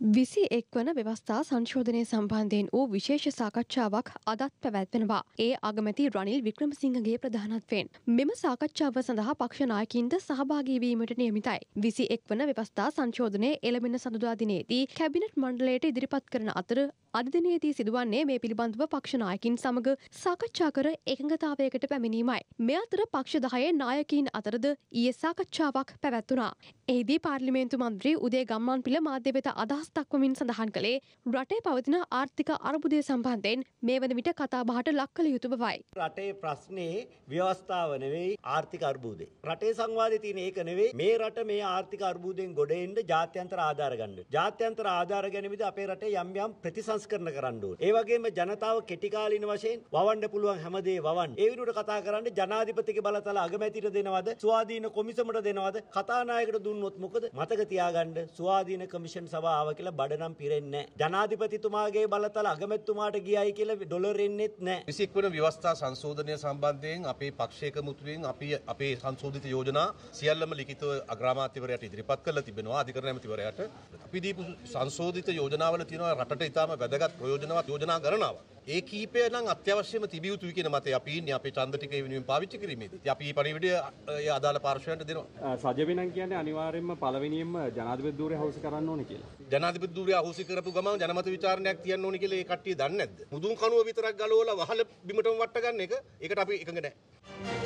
විසි එක්වන ව්‍යවස්ථා සංශෝධනය සම්බන්ධයෙන් වූ විශේෂ සාකච්ඡාවක් අදත් පැවැත්වෙනවා. ඒ අගමැති රනිල් වික්‍රමසිංහගේ ප්‍රධානත්වෙන්. මෙම සාකච්ඡාව සඳහා පක්ෂනායකින්ද සහභාගීවීමට නියමිතයි. විසි එක්වන ව්‍යවස්ථා සංශෝධනය එළමෙන සඳදාදිනයේදී කැබිනට් මණ්ඩලයට ඉදිරිපත් කරන අතර අධදිනයේදී සිදුවන්නේ මේ පිළිබඳව පක්ෂනායකින් සමග සාකච්ඡා කර එකඟතාවයකට පැමිණීමයි. මෙ අතර පක්ෂ දහයේ නායකීන් අතරද ඊයේ සාකච්ඡාවක් පැවැත්වුණා. එහිදී පාර්ලිමේන්තු මන්ත්‍රී උදේ ගම්මන් පිළ මාධ්‍ය වෙත අදහස් වෙනස් දක්වමින් සඳහන් කළේ රටේ පවතින ආර්ථික අර්බුදය සම්බන්ධයෙන් මේ වන විට කතාබහට ලක් කළ යුතු බවයි. රටේ ප්‍රශ්නයේ ව්‍යවස්ථාව නෙවෙයි ආර්ථික අර්බුදේ. රටේ සංවාදයේ තියෙන ඒක නෙවෙයි මේ රට මේ ආර්ථික අර්බුදයෙන් ගොඩ එන්න ජාත්‍යන්තර ආධාර ගන්න. ජාත්‍යන්තර ආධාර ගැනීමදී අපේ රටේ යම් යම් ප්‍රතිසංස්කරණ කරන්න ඕනේ. ඒ වගේම ජනතාව කෙටිකාලීන වශයෙන් වවන්න පුළුවන් හැමදේ වවන්න. ඒ විදිහට කතා කරන්නේ ජනාධිපතිගේ බලතල අගමැතිට දෙනවද? ස්වාධීන කොමිසමට දෙනවද? කතානායකට දුන්නොත් මොකද? මතක තියාගන්න ස්වාධීන කමිෂන් සභාවක කියලා බඩනම් පිරෙන්නේ ජනාධිපතිතුමාගේ බලතල අගමැතිතුමාට ගියයි කියලා ඩොලර් එන්නෙත් නැහැ. 21 වෙනි ව්‍යවස්ථා සංශෝධනය සම්බන්ධයෙන් අපේ පක්ෂයක මුතුලින් අපි අපේ සංශෝධිත යෝජනා සියල්ලම ලිඛිතව අග්‍රාමාත්‍යවරයාට ඉදිරිපත් කරලා තිබෙනවා අධිකරණ ඇමතිවරයාට. අපි දීපු සංශෝධිත යෝජනාවල තියෙනවා රටට ඊටාම වැදගත් ප්‍රයෝජනවත් යෝජනා ගණනාවක්. ඒ කීපය නම් අත්‍යවශ්‍යම තිබිය යුතුයි කියන මතය අපි ඉන්නේ අපේ ඡන්ද ටික ඒ වෙනුවෙන් පාවිච්චි කිරීමේදී. ඉතින් අපි මේ පණිවිඩය ඒ අදාළ පාර්ශවයන්ට දෙනවා. සජවිනම් කියන්නේ අනිවාර්යයෙන්ම පළවෙනියෙන්ම ජනාධිපති ධූරය අහෝසි කරන්න ඕනේ කියලා. ජනාධිපති ධූරය අහෝසි කරපු ගමන් ජනමත විචාරණයක් තියන්න ඕනේ කියලා ඒ කට්ටිය දන්නේ නැද්ද? මුදුන් කණුව විතරක් ගලවලා වහල බිමටම වට ගන්න එක ඒකට අපි එකඟ නැහැ.